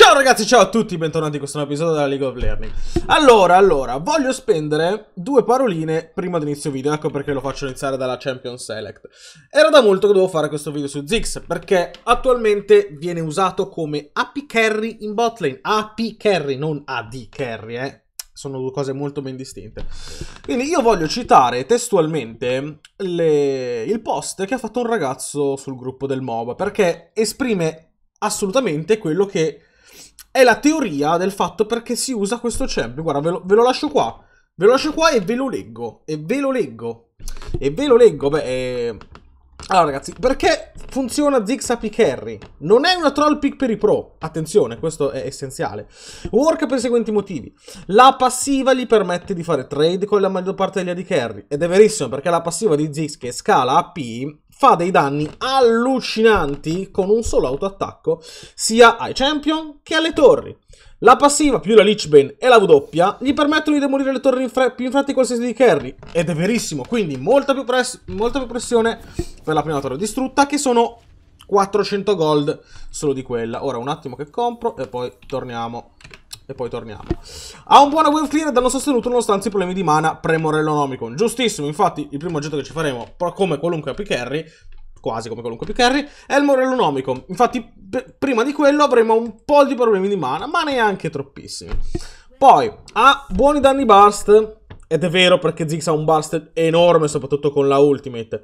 Ciao ragazzi, ciao a tutti, bentornati in questo nuovo episodio della League of Learning Allora, allora, voglio spendere due paroline prima di inizio video Ecco perché lo faccio iniziare dalla Champion Select Era da molto che dovevo fare questo video su Ziggs Perché attualmente viene usato come AP carry in botlane AP carry, non AD carry, eh sono due cose molto ben distinte. Quindi io voglio citare testualmente le... il post che ha fatto un ragazzo sul gruppo del MOB perché esprime assolutamente quello che è la teoria del fatto perché si usa questo champion. Guarda, ve lo, ve lo lascio qua. Ve lo lascio qua e ve lo leggo. E ve lo leggo. E ve lo leggo. Beh, eh... Allora ragazzi, perché funziona Ziggs API Carry? Non è una troll pick per i pro, attenzione, questo è essenziale. Work per i seguenti motivi. La passiva gli permette di fare trade con la maggior parte degli AD carry, ed è verissimo perché la passiva di Ziggs che scala a AP fa dei danni allucinanti con un solo autoattacco sia ai champion che alle torri. La passiva più la Lich Bane e la W gli permettono di demolire le torri in più in fretta di qualsiasi di carry ed è verissimo, quindi molta più, molta più pressione per la prima torre distrutta che sono 400 gold solo di quella. Ora un attimo che compro e poi torniamo e poi torniamo. Ha un buono wave clear e danno sostenuto nonostante i problemi di mana premorello nomicon. Giustissimo, infatti il primo oggetto che ci faremo, come qualunque happy carry, quasi come qualunque più carry, è il Morello Nomico. Infatti, prima di quello avremo un po' di problemi di mana, ma neanche troppissimi. Poi, ha buoni danni burst, ed è vero perché Ziggs ha un burst enorme, soprattutto con la ultimate.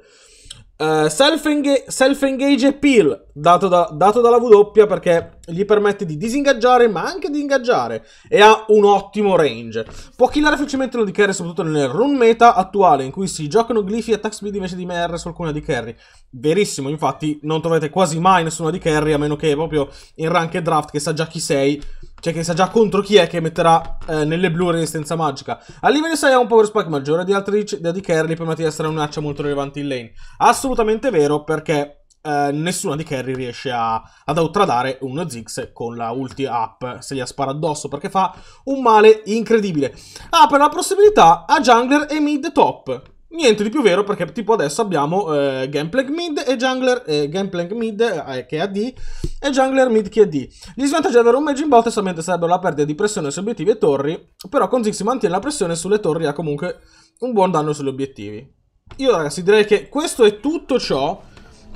Eh, self-engage, self appeal dato, da, dato, dalla W perché gli permette di disingaggiare ma anche di ingaggiare e ha un ottimo range. Può killare facilmente uno di carry soprattutto nel run meta attuale in cui si giocano glifi e attack speed invece di MR su alcuna di carry. Verissimo, infatti non trovate quasi mai nessuna di carry a meno che proprio in rank e draft che sa già chi sei cioè che sa già contro chi è che metterà eh, nelle blu resistenza magica. A livello 6 ha un power spike maggiore di altri di Kerry, permette di essere un'accia molto rilevante in lane. Assolutamente vero perché eh, nessuna di Kerry riesce a, ad outradare uno Ziggs con la ulti up se gli spara addosso perché fa un male incredibile. Apre ah, la possibilità a jungler e mid top. Niente di più vero perché tipo adesso abbiamo eh, Gameplay Mid e Jungler, eh, Gameplay Mid eh, che è AD e Jungler Mid che è D. Gli svantaggi di avere un Mage in bot solamente sarebbero la perdita di pressione su obiettivi e torri, però con Zig si mantiene la pressione sulle torri e ha comunque un buon danno sugli obiettivi. Io ragazzi direi che questo è tutto ciò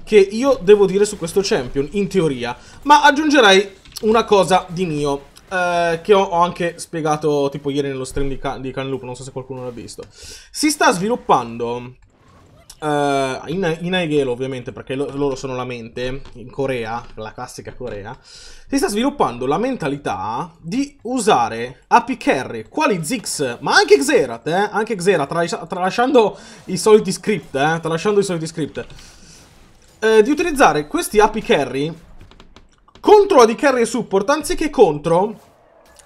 che io devo dire su questo champion, in teoria, ma aggiungerei una cosa di mio. Eh, che ho, ho, anche spiegato tipo ieri nello stream di, Can, di Canloop, non so se qualcuno l'ha visto. Si sta sviluppando Uh, in, in Aegelo ovviamente perché lo, loro sono la mente in Corea, la classica Corea si sta sviluppando la mentalità di usare api carry quali Zix, ma anche Xerath eh? anche Xerath, tra, tralasciando i soliti script eh? tralasciando i soliti script eh, di utilizzare questi api carry contro di carry e support anziché contro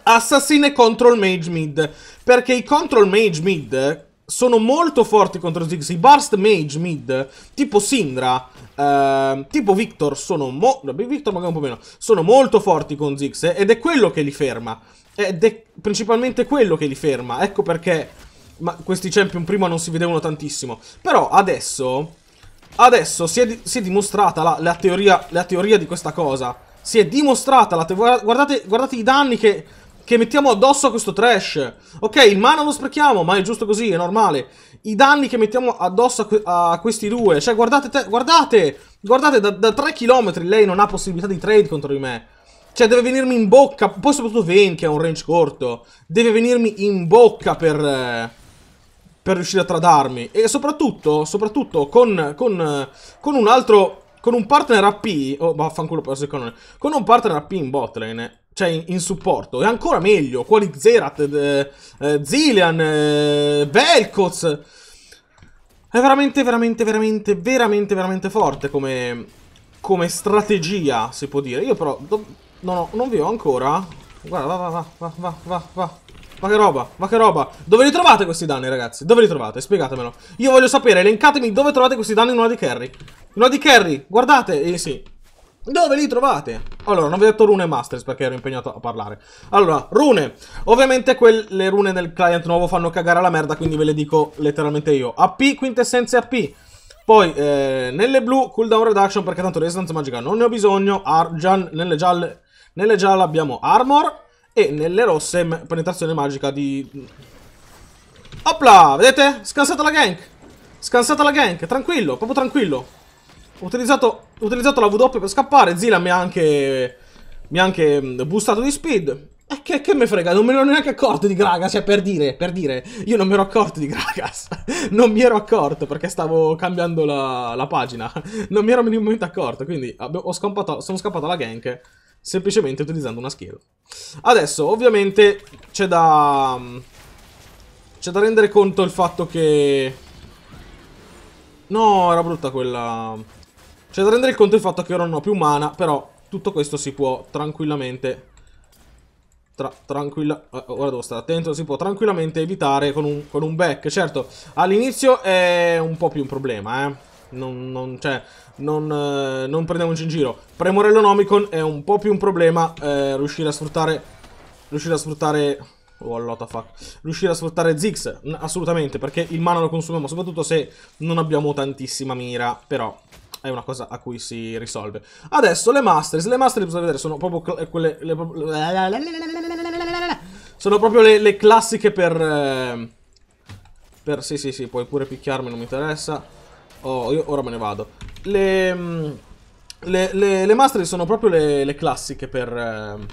assassin e control mage mid. Perché i control mage mid sono molto forti contro Ziggs. I burst mage mid, tipo Sindra, eh, tipo Victor, sono, mo Victor magari un po meno sono molto forti con Ziggs eh, ed è quello che li ferma. Ed è principalmente quello che li ferma. Ecco perché questi champion prima non si vedevano tantissimo. Però adesso... Adesso si è, di si è dimostrata la, la, teoria, la teoria di questa cosa si è dimostrata la guardate, guardate i danni che, che mettiamo addosso a questo trash. Ok, il mana lo sprechiamo, ma è giusto così, è normale. I danni che mettiamo addosso a, a questi due. Cioè, guardate, te, guardate, guardate, da, da 3 km lei non ha possibilità di trade contro di me. Cioè, deve venirmi in bocca, poi soprattutto Vayne, che ha un range corto. Deve venirmi in bocca per... Eh, per riuscire a tradarmi. E soprattutto, soprattutto con, con, con un altro con un partner AP, oh vaffanculo per il canone, con un partner AP in botlane, cioè in, in, supporto, è ancora meglio, quali Zerat, eh, eh, Zillian, eh, Velkoz, è veramente, veramente, veramente, veramente, veramente forte come, come strategia, si può dire, io però, do, no, no, non vi ho ancora, guarda, va, va, va, va, va, va, va. Ma che roba, ma che roba Dove li trovate questi danni ragazzi? Dove li trovate? Spiegatemelo Io voglio sapere, elencatemi dove trovate questi danni in una di carry No di Kerry, guardate, eh sì. Dove li trovate? Allora, non vi ho detto rune masters perché ero impegnato a parlare. Allora, rune. Ovviamente le rune nel client nuovo fanno cagare la merda, quindi ve le dico letteralmente io. AP, quintessenze AP. Poi, eh, nelle blu, cooldown reduction, perché tanto resistenza magica non ne ho bisogno. Arjan, nelle gialle, nelle gialle abbiamo armor. E nelle rosse, penetrazione magica di... Opla, vedete? Scansata la gank. Scansata la gank, tranquillo, proprio tranquillo. Ho utilizzato, ho utilizzato la W per scappare. Zilla mi ha anche... Mi ha anche mm, boostato di speed. E che, che me frega, non me ne ero neanche accorto di Gragas, cioè per dire, per dire, io non mi ero accorto di Gragas, non mi ero accorto perché stavo cambiando la, la pagina, non mi ero minimamente accorto, quindi scampato, sono scappato alla gank semplicemente utilizzando una skill. Adesso, ovviamente, c'è da... Mm, c'è da rendere conto il fatto che... No, era brutta quella... C'è cioè, da rendere conto il fatto che ora non ho più mana Però tutto questo si può tranquillamente tra, tranquilla, eh, ora devo stare attento, si può tranquillamente evitare con un, con un back. Certo, all'inizio è un po' più un problema, eh. Non, non, cioè, non, eh, non prendiamoci in giro. Premorello Nomicon è un po' più un problema eh, riuscire a sfruttare... Riuscire a sfruttare... Oh, what fuck. Riuscire a sfruttare Ziggs, assolutamente, perché il mana lo consumiamo, soprattutto se non abbiamo tantissima mira, però è una cosa a cui si risolve. Adesso le Masters, le Masters bisogna vedere, sono proprio quelle... Le, le, sono proprio le, le classiche per, ehm, per... Sì, sì, sì, puoi pure picchiarmi, non mi interessa. Oh, io ora me ne vado. Le... Mm, le, le, le Masters sono proprio le, classiche per... Ehm,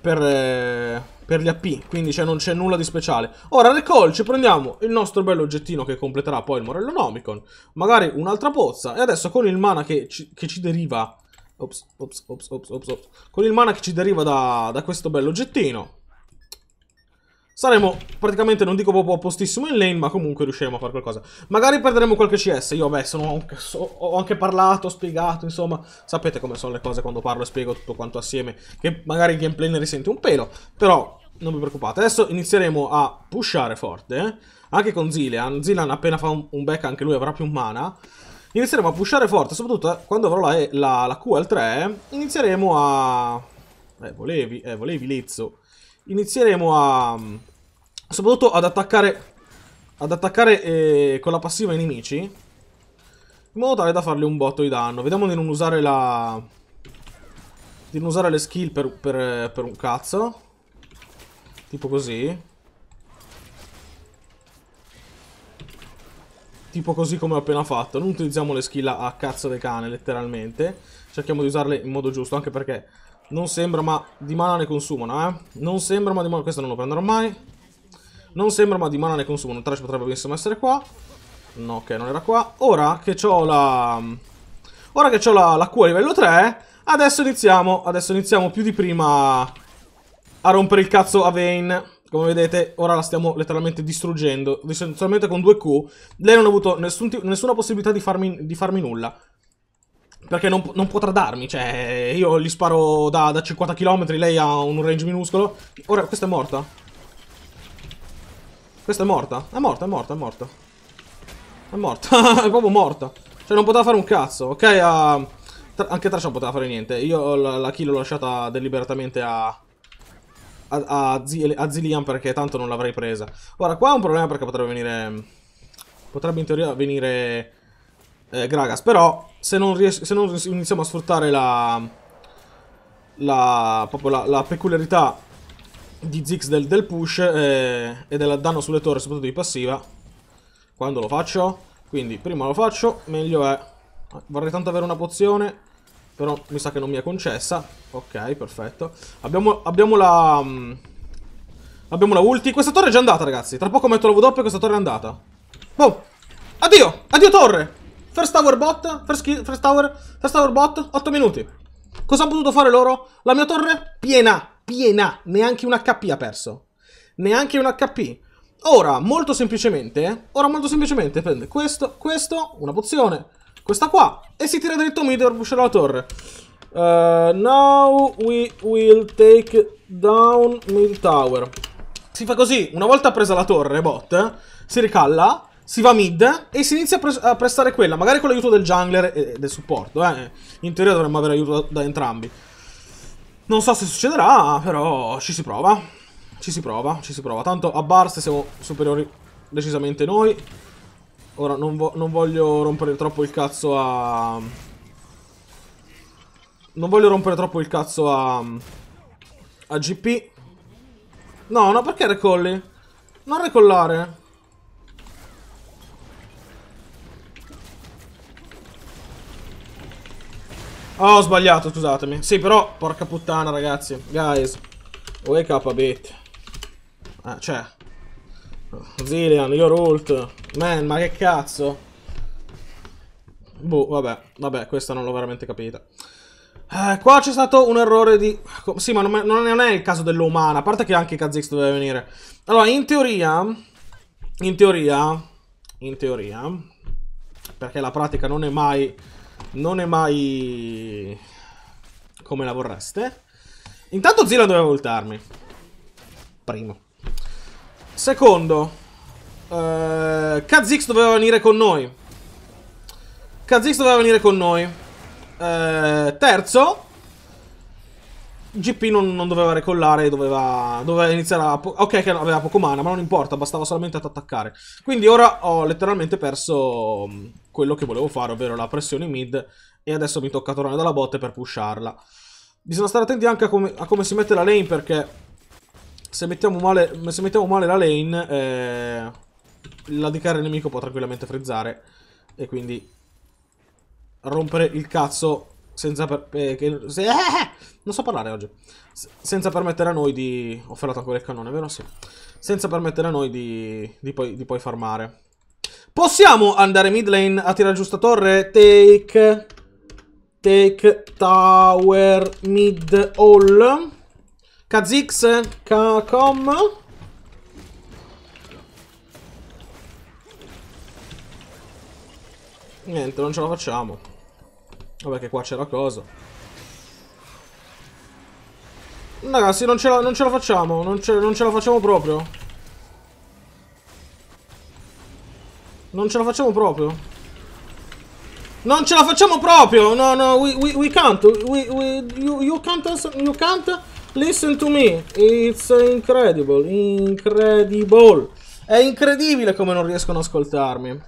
per... Eh, per gli AP, quindi cioè non c'è nulla di speciale. Ora recall, ci prendiamo il nostro bello oggettino che completerà poi il Morello Nomicon, magari un'altra pozza, e adesso con il mana che ci, che ci deriva... Ops, ops, ops, ops, ops, ops, Con il mana che ci deriva da, da questo bello oggettino, Saremo praticamente, non dico proprio a postissimo in lane, ma comunque riusciremo a fare qualcosa. Magari perderemo qualche CS, io beh, sono anche, so, ho anche parlato, ho spiegato, insomma, sapete come sono le cose quando parlo e spiego tutto quanto assieme, che magari il gameplay ne risente un pelo, però non vi preoccupate. Adesso inizieremo a pushare forte, eh? anche con Zilean, Zilean appena fa un, un back anche lui avrà più mana. Inizieremo a pushare forte, soprattutto eh, quando avrò la, la, la Q al 3, inizieremo a... Eh, volevi, eh, volevi Lizzo inizieremo a... Soprattutto ad attaccare... Ad attaccare eh, con la passiva i nemici. In modo tale da fargli un botto di danno. Vediamo di non usare la... Di non usare le skill per, per, per un cazzo. Tipo così. tipo così come ho appena fatto. Non utilizziamo le skill a cazzo di cane, letteralmente. Cerchiamo di usarle in modo giusto, anche perché non sembra ma di mana ne consumano, eh. Non sembra ma di mana... Questo non lo prenderò mai. Non sembra ma di mana ne consumano. Il trash potrebbe benissimo essere qua. No, ok, non era qua. Ora che ho la... Ora che ho la, la Q a livello 3, adesso iniziamo. Adesso iniziamo più di prima a rompere il cazzo a Vayne. Come vedete, ora la stiamo letteralmente distruggendo. Solamente con due Q. Lei non ha avuto nessun, nessuna possibilità di farmi, di farmi nulla. Perché non, non, potrà darmi, cioè io gli sparo da, da 50 km, lei ha un range minuscolo. Ora questa è morta. Questa è morta. È morta, è morta, è morta. È morta, è proprio morta. Cioè non poteva fare un cazzo, ok? Uh, tra anche Trash non poteva fare niente. Io la, la kill l'ho lasciata deliberatamente a... A, a, a Zillian perché tanto non l'avrei presa. Ora qua è un problema perché potrebbe venire... Potrebbe in teoria venire eh, Gragas. Però se non, se non, iniziamo a sfruttare la, la, proprio la, la peculiarità di Zix del, del push eh, e del danno sulle torri, soprattutto di passiva, quando lo faccio? Quindi prima lo faccio, meglio è. Vorrei tanto avere una pozione, però mi sa che non mi è concessa. Ok, perfetto. Abbiamo, abbiamo la... Mm, abbiamo la ulti. Questa torre è già andata, ragazzi. Tra poco metto la W e questa torre è andata. Boh! Addio! Addio torre! First tower bot, first, first, tower, first tower bot, 8 minuti. Cosa hanno potuto fare loro? La mia torre piena, piena, neanche un HP ha perso. Neanche un HP. Ora, molto semplicemente, ora molto semplicemente prende questo, questo, una pozione, questa qua, e si tira dritto mid per pushare la torre. Uh, now we will take down mid tower. Si fa così, una volta presa la torre, bot, eh? si ricalla, si va mid e si inizia a, pre a prestare quella, magari con l'aiuto del jungler e del supporto, eh. In teoria dovremmo avere aiuto da, da entrambi. Non so se succederà, però ci si prova. Ci si prova, ci si prova. Tanto a Barst siamo superiori decisamente noi. Ora non, vo non, voglio rompere troppo il cazzo a... Non voglio rompere troppo il cazzo a... A GP. No, no, perché recolli? Non recollare. Oh, ho sbagliato, scusatemi. Sì, però, porca puttana, ragazzi. Guys, wake up a bit. Ah, cioè. Zillian, your ult. Man, ma che cazzo? Boh, vabbè, vabbè, questa non l'ho veramente capita. Eh, qua c'è stato un errore di... Sì, ma non, non è il caso dell'umana, a parte che anche Kazix doveva venire. Allora, in teoria... In teoria... In teoria... Perché la pratica non è mai non è mai come la vorreste. Intanto Zilla doveva voltarmi. Primo. Secondo, eh, Kazix doveva venire con noi. Kazix doveva venire con noi. Eh, terzo, GP non, non, doveva recollare, doveva, doveva iniziare a... Ok che aveva poco mana, ma non importa, bastava solamente ad attaccare. Quindi ora ho letteralmente perso quello che volevo fare, ovvero la pressione mid, e adesso mi tocca tornare dalla botte per pusharla. Bisogna stare attenti anche a come, a come si mette la lane, perché se mettiamo male, se mettiamo male la lane, eh, la DKR nemico può tranquillamente frizzare, e quindi rompere il cazzo senza per, eh, che, se, eh, eh non so parlare oggi S senza permettere a noi di ho ferrato ancora il cannone vero? sì senza permettere a noi di, di, poi, di poi farmare Possiamo andare mid lane a tirare giù sta torre? Take... Take tower mid all. Kazix, Kakom. Niente, non ce la facciamo. Vabbè che qua c'è la cosa. Ragazzi, non ce la, non ce la facciamo. Non ce, non ce la facciamo proprio. Non ce la facciamo proprio. Non ce la facciamo proprio! No, no, we, we, we can't. We, we, you, you, can't you can't listen to me. It's incredible. Incredible. È incredibile come non riescono ad ascoltarmi.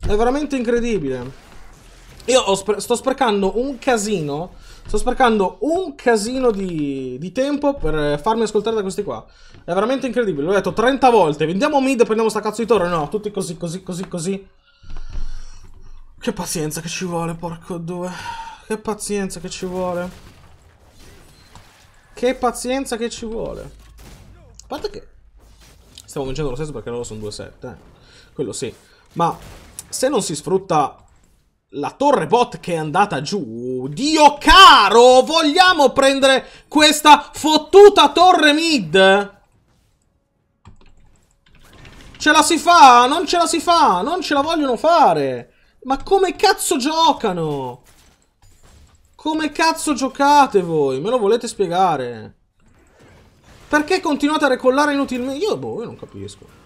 È veramente incredibile. Io sper sto sprecando un casino. Sto sprecando un casino di, di, tempo per farmi ascoltare da questi qua. È veramente incredibile. L'ho detto 30 volte. Vendiamo mid e prendiamo sta cazzo di torre. No, tutti così, così, così, così. Che pazienza che ci vuole, porco due. Che pazienza che ci vuole. Che pazienza che ci vuole. A parte che... Stiamo vincendo lo stesso perché loro sono 2-7. Eh. Quello sì. Ma se non si sfrutta la torre bot che è andata giù. Dio caro, vogliamo prendere questa fottuta torre mid? Ce la si fa, non ce la si fa, non ce la vogliono fare. Ma come cazzo giocano? Come cazzo giocate voi? Me lo volete spiegare? Perché continuate a recollare inutilmente? Io, boh, io non capisco.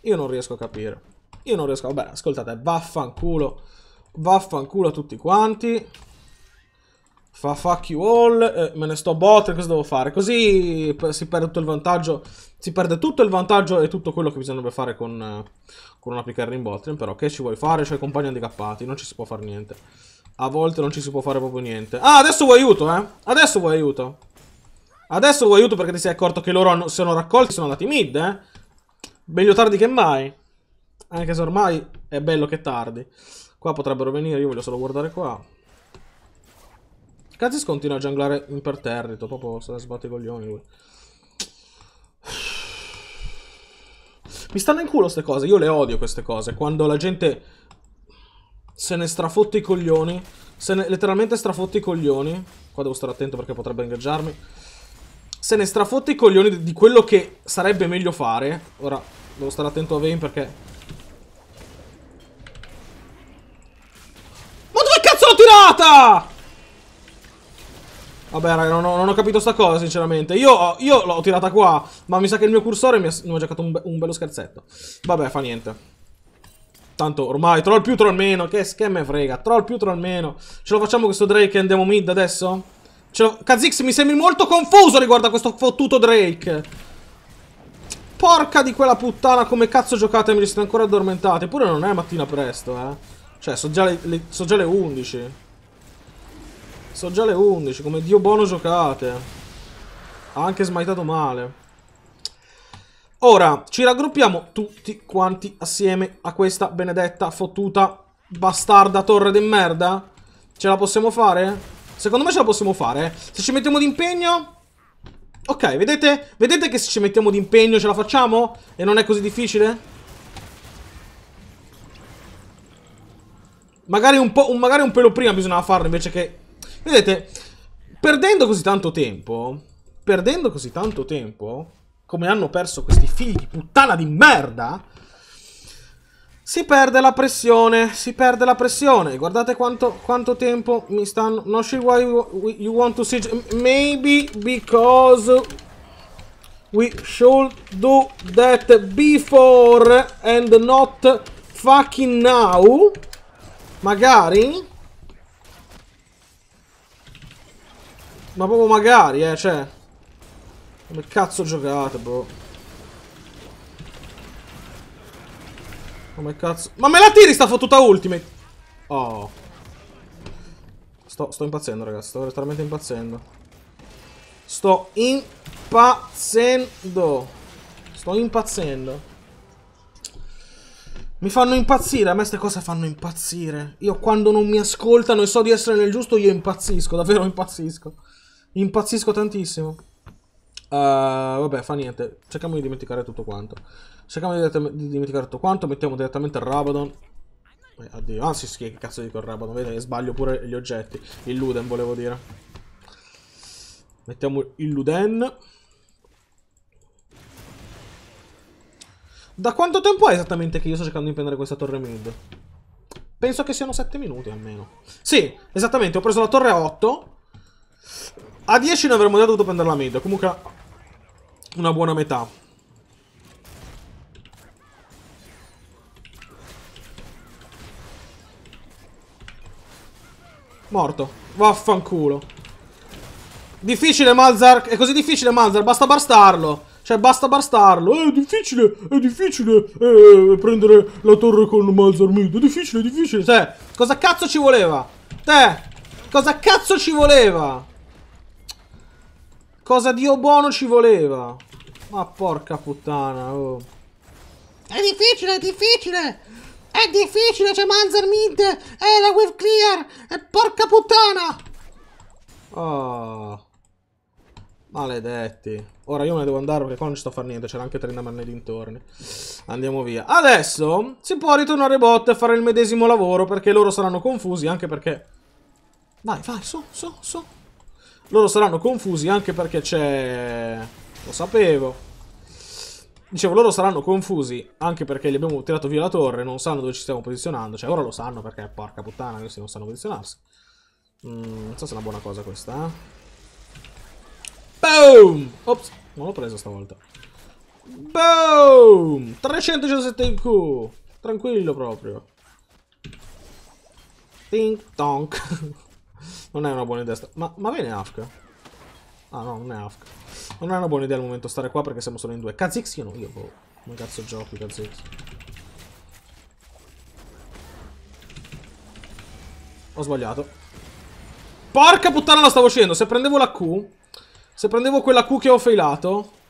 Io non riesco a capire. Io non riesco... Vabbè, ascoltate, vaffanculo. Vaffanculo a tutti quanti. Fa fuck you all. Eh, me ne sto botte, cosa devo fare? Così si perde tutto il vantaggio. Si perde tutto il vantaggio e tutto quello che bisognerebbe fare con, eh, con una pick in Boltrin. Però che ci vuoi fare? Cioè compagni handicappati, non ci si può fare niente. A volte non ci si può fare proprio niente. Ah, adesso vuoi aiuto, eh? Adesso vuoi aiuto. Adesso vuoi aiuto perché ti sei accorto che loro hanno, sono raccolti sono andati mid, eh? Meglio tardi che mai. Anche se ormai è bello che tardi. Qua potrebbero venire, io voglio solo guardare qua. Kazis continua a gianglare imperterrito, proprio se ne sbatte i coglioni lui. Mi stanno in culo queste cose, io le odio queste cose. Quando la gente se ne strafotte i coglioni, se ne letteralmente strafotte i coglioni. Qua devo stare attento perché potrebbe ingaggiarmi. Se ne strafotte i coglioni di quello che sarebbe meglio fare. Ora, devo stare attento a Vayne perché cagata! Vabbè, raga, non ho, non ho capito sta cosa, sinceramente. Io, io l'ho tirata qua, ma mi sa che il mio cursore mi ha, mi ha giocato un, be un, bello scherzetto. Vabbè, fa niente. Tanto ormai, troll più, troll meno, che, che me frega. Troll più, troll meno. Ce lo facciamo questo Drake e andiamo mid adesso? Lo... Kazix, mi sembri molto confuso riguardo a questo fottuto Drake. Porca di quella puttana, come cazzo giocate? Mi siete ancora addormentati. Eppure non è mattina presto, eh. Cioè, sono già, so già le 11. Sono già le 11, come dio buono giocate. Ha anche smaitato male. Ora, ci raggruppiamo tutti quanti assieme a questa benedetta, fottuta, bastarda torre di merda. Ce la possiamo fare? Secondo me ce la possiamo fare. Eh. Se ci mettiamo d'impegno... Ok, vedete? Vedete che se ci mettiamo d'impegno ce la facciamo? E non è così difficile? Magari un, po', magari un pelo prima bisognava farlo invece che Vedete, perdendo così tanto tempo, perdendo così tanto tempo, come hanno perso questi figli di puttana di merda, si perde la pressione, si perde la pressione. Guardate quanto, quanto tempo mi stanno... Non so why you want to see... Maybe because we should do that before and not fucking now. Magari... Ma proprio magari, eh, cioè. Come cazzo giocate, boh. Come cazzo. Ma me la tiri sta fottuta ultimate! Oh. Sto, sto impazzendo, ragazzi. Sto veramente impazzendo. Sto impazzendo. Sto impazzendo. Mi fanno impazzire, a me queste cose fanno impazzire. Io quando non mi ascoltano e so di essere nel giusto, io impazzisco, davvero impazzisco. Impazzisco tantissimo. Uh, vabbè, fa niente. Cerchiamo di dimenticare tutto quanto. Cerchiamo di, di dimenticare tutto quanto. Mettiamo direttamente il Rabadon. Eh, addio. Anzi, ah, sì, che cazzo dico il Rabadon. Vedete, sbaglio pure gli oggetti. Il Luden, volevo dire. Mettiamo il Luden. Da quanto tempo è esattamente che io sto cercando di prendere questa torre mid? Penso che siano 7 minuti almeno. Sì, esattamente. Ho preso la torre a 8. A 10 ne avremmo già dovuto prendere la media. Comunque una buona metà. Morto. Vaffanculo. Difficile Malzar. È così difficile Malzar. Basta bastarlo. Cioè, basta bastarlo. è difficile, è difficile eh, prendere la torre con Malzar Mid. È difficile, è difficile. Cioè, cosa cazzo ci voleva? Te, cosa cazzo ci voleva? Cosa Dio buono ci voleva? Ma porca puttana, oh. È difficile, è difficile! È difficile, c'è Manzer Mid! È la wave clear! È eh, porca puttana! Oh... Maledetti. Ora io me ne devo andare perché qua non ci sto a fare niente, c'era anche Trindaman nei dintorni. Andiamo via. Adesso si può ritornare bot e fare il medesimo lavoro perché loro saranno confusi, anche perché... Vai, vai, su, su, su. Loro saranno confusi anche perché c'è... Lo sapevo. Dicevo, loro saranno confusi anche perché li abbiamo tirato via la torre, non sanno dove ci stiamo posizionando. Cioè, ora lo sanno perché, porca puttana, questi non sanno posizionarsi. Mm, non so se è una buona cosa questa. Eh. Boom! Ops, non l'ho preso stavolta. Boom! 317 in Q! Tranquillo proprio. Tink tonk. Non è una buona idea. Ma, ma bene Afk? Ah no, non è Afk. Non è una buona idea al momento stare qua perché siamo solo in due. Kazix io no, io boh. Come cazzo giochi Kazix? Ho sbagliato. Porca puttana la stavo scendendo. Se prendevo la Q... Se prendevo quella Q che ho failato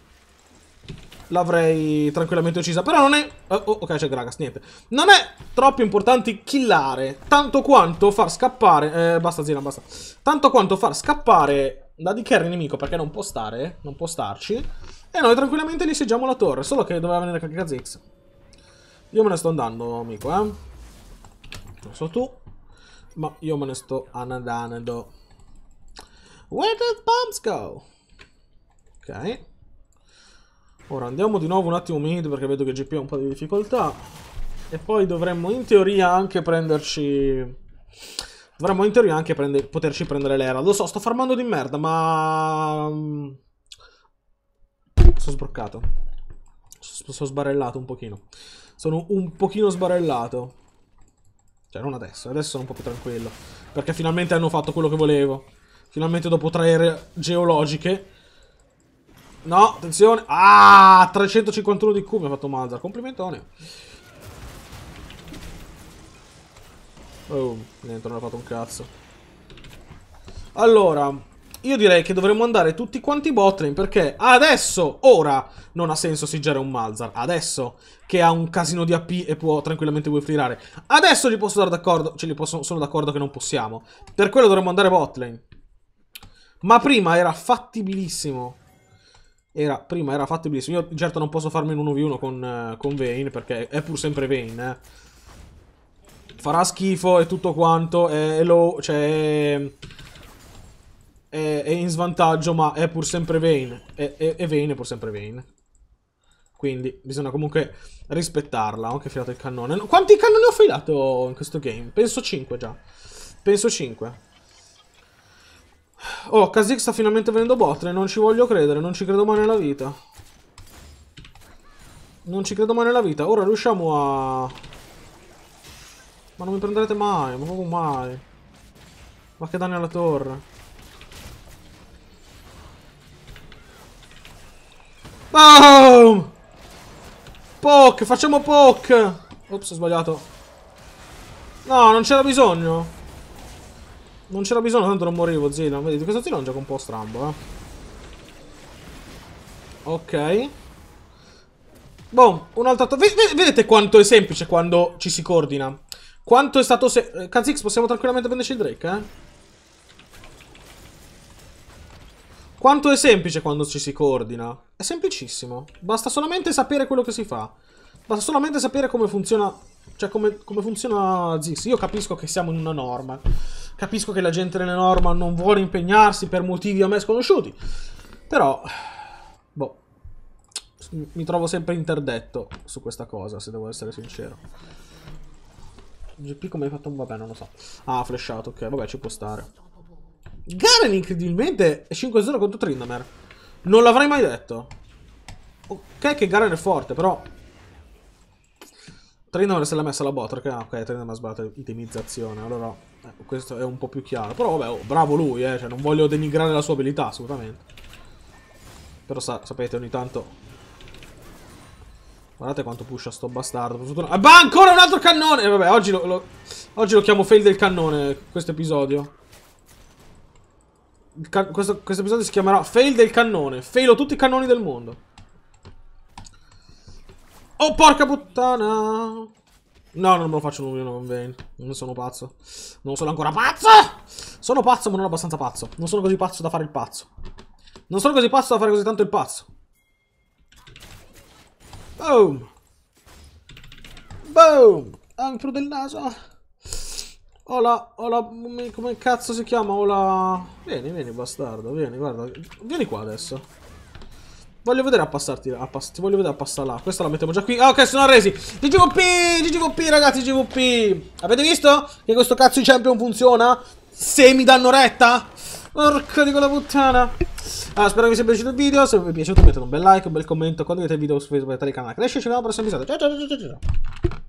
l'avrei tranquillamente uccisa. Però non è... Oh, oh, ok, c'è Gragas, niente. Non è troppo importante killare, tanto quanto far scappare... Eh, basta Zina, basta. Tanto quanto far scappare da di Kerry nemico, perché non può stare, non può starci. E noi tranquillamente gli seggiamo la torre, solo che doveva venire Kakazix. Io me ne sto andando, amico, eh. Non so tu, ma io me ne sto andando. Where did bombs go? Ok. Ora andiamo di nuovo un attimo mid perché vedo che GP ha un po' di difficoltà. E poi dovremmo in teoria anche prenderci... Dovremmo in teoria anche prende... poterci prendere l'era. Lo so, sto farmando di merda, ma... Mm, sono sbroccato. Sono sbarellato un pochino. Sono un pochino sbarellato. Cioè, non adesso. Adesso sono un po' più tranquillo. Perché finalmente hanno fatto quello che volevo. Finalmente dopo tre ere geologiche No, attenzione. Ah, 351 di Q mi ha fatto Mazar. Complimentoni. Oh, niente, non ha fatto un cazzo. Allora, io direi che dovremmo andare tutti quanti botlane perché adesso, ora, non ha senso siggiare un Malzar. Adesso che ha un casino di AP e può tranquillamente wayflirare. Adesso gli posso dare d'accordo, cioè posso, sono d'accordo che non possiamo. Per quello dovremmo andare botlane. Ma prima era fattibilissimo era, prima era fatto benissimo. Io certo non posso farmi un 1v1 con, eh, con Vayne, perché è pur sempre Vayne, eh. Farà schifo e tutto quanto, è low, cioè... È, è in svantaggio, ma è pur sempre Vayne. È, è, è Vayne, è pur sempre Vayne. Quindi bisogna comunque rispettarla. Ho oh, anche filato il cannone. Quanti cannoni ho filato in questo game? Penso 5 già. Penso 5. Oh, Kha'Zix sta finalmente venendo botre, non ci voglio credere, non ci credo mai nella vita. Non ci credo mai nella vita. Ora riusciamo a... Ma non mi prenderete mai, ma proprio mai. Ma che danni alla torre. Boom! Poke, facciamo poke! Ops, ho sbagliato. No, non c'era bisogno. Non c'era bisogno, tanto non morivo, Zilon. Vedete, questo Zilon gioca un po' strambo, eh. Ok. Boh, un un'altra... Vedete quanto è semplice quando ci si coordina. Quanto è stato... semplice. Eh, Kazix, possiamo tranquillamente prenderci il Drake, eh? Quanto è semplice quando ci si coordina. È semplicissimo. Basta solamente sapere quello che si fa. Basta solamente sapere come funziona... Cioè, come, come funziona Zix. Io capisco che siamo in una norma. Capisco che la gente nelle norma non vuole impegnarsi per motivi a me sconosciuti. Però, boh, mi trovo sempre interdetto su questa cosa, se devo essere sincero. GP come hai fatto? Vabbè, non lo so. Ah, flashato, ok, vabbè, ci può stare. Garen incredibilmente è 5-0 contro Trindamer. Non l'avrei mai detto. Ok che Garen è forte, però Trinor se l'ha messa la bot, perché ah, ok, Trinor mi ha sbagliato itemizzazione, allora eh, questo è un po' più chiaro. Però vabbè, oh, bravo lui, eh, cioè, non voglio denigrare la sua abilità, assolutamente. Però sa, sapete, ogni tanto... Guardate quanto pusha sto bastardo. Ah, bah, ancora un altro cannone! Eh, vabbè, oggi lo, lo, oggi lo chiamo fail del cannone, questo episodio. questo, questo episodio si chiamerà fail del cannone. Failo tutti i cannoni del mondo. Oh porca puttana No, non me lo faccio lui, l'unione convene. Non sono pazzo. Non sono ancora pazzo! Sono pazzo, ma non abbastanza pazzo. Non sono così pazzo da fare il pazzo. Non sono così pazzo da fare così tanto il pazzo. Boom! Boom! Anfro del naso. Ola, ola, come cazzo si chiama? Ola... Vieni, vieni, bastardo, vieni, guarda. Vieni qua adesso. Voglio vedere a passarti a pass ti voglio vedere a passare là. Questa la mettiamo già qui. Ah, ok, sono resi. GGVP, GGVP, ragazzi, GGVP. Avete visto che questo cazzo di champion funziona? Se mi danno retta? Porca di quella puttana. Allora, spero che vi sia piaciuto il video. Se vi è piaciuto mettete un bel like, un bel commento. Quando vedete il video su Facebook, il canale. Cresce, ci vediamo al prossimo episodio. Ciao, ciao, ciao, ciao. ciao.